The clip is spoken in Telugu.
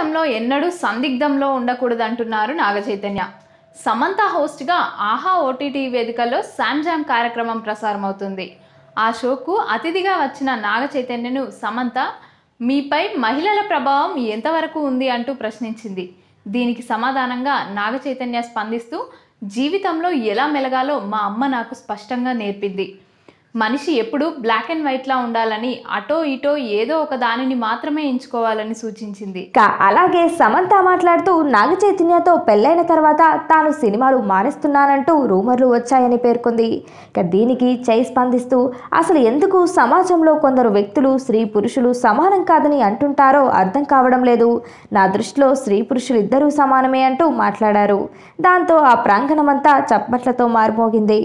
జీవితంలో ఎన్నడూ సందిగ్ధంలో ఉండకూడదు అంటున్నారు నాగచైతన్య సమంత హోస్ట్గా ఆహా ఓటీటీ వేదికలో శాంజామ్ కార్యక్రమం ప్రసారం అవుతుంది ఆ షోకు అతిథిగా వచ్చిన నాగచైతన్యను సమంత మీపై మహిళల ప్రభావం ఎంతవరకు ఉంది అంటూ ప్రశ్నించింది దీనికి సమాధానంగా నాగచైతన్య స్పందిస్తూ జీవితంలో ఎలా మెలగాలో మా అమ్మ నాకు స్పష్టంగా నేర్పింది మనిషి ఎప్పుడు బ్లాక్ అండ్ వైట్లా ఉండాలని అటో ఇటో ఏదో ఒక దానిని మాత్రమే ఎంచుకోవాలని సూచించింది అలాగే సమంత మాట్లాడుతూ నాగ చైతన్యతో పెళ్ళైన తర్వాత తాను సినిమాలు మానేస్తున్నానంటూ రూమర్లు వచ్చాయని పేర్కొంది ఇక దీనికి చై స్పందిస్తూ అసలు ఎందుకు సమాజంలో కొందరు వ్యక్తులు స్త్రీ పురుషులు సమానం కాదని అంటుంటారో అర్థం కావడం లేదు నా దృష్టిలో స్త్రీ పురుషులు ఇద్దరూ సమానమే అంటూ మాట్లాడారు దాంతో ఆ ప్రాంగణమంతా చప్పట్లతో మారుమోగింది